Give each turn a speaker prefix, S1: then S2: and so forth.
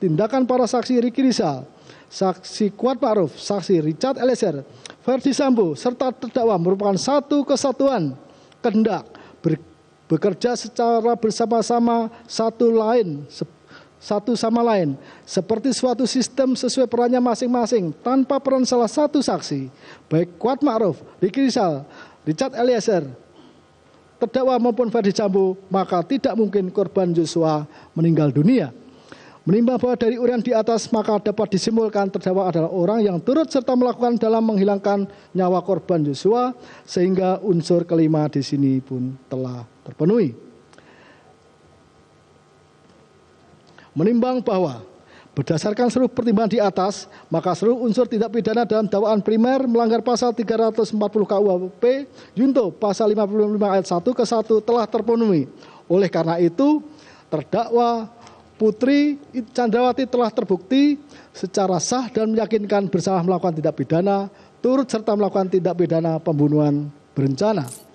S1: tindakan para saksi Riki Rizal, saksi Kuat Ma'ruf, saksi Richard Eliezer, Verdi Sambo, serta terdakwa merupakan satu kesatuan kehendak bekerja secara bersama-sama satu lain satu sama lain seperti suatu sistem sesuai perannya masing-masing tanpa peran salah satu saksi baik Kuat Ma'ruf, Riki Rizal, Richard Eliezer, terdakwa maupun Ferdi Sambo maka tidak mungkin korban Joshua meninggal dunia. Menimbang bahwa dari urian di atas maka dapat disimpulkan terdakwa adalah orang yang turut serta melakukan dalam menghilangkan nyawa korban Yosua sehingga unsur kelima di sini pun telah terpenuhi. Menimbang bahwa Berdasarkan seluruh pertimbangan di atas, maka seluruh unsur tidak pidana dalam dakwaan primer melanggar pasal 340 KUHP junto pasal 55 ayat 1 ke 1 telah terpenuhi. Oleh karena itu, terdakwa Putri Candrawati telah terbukti secara sah dan meyakinkan bersalah melakukan tindak pidana, turut serta melakukan tindak pidana pembunuhan berencana.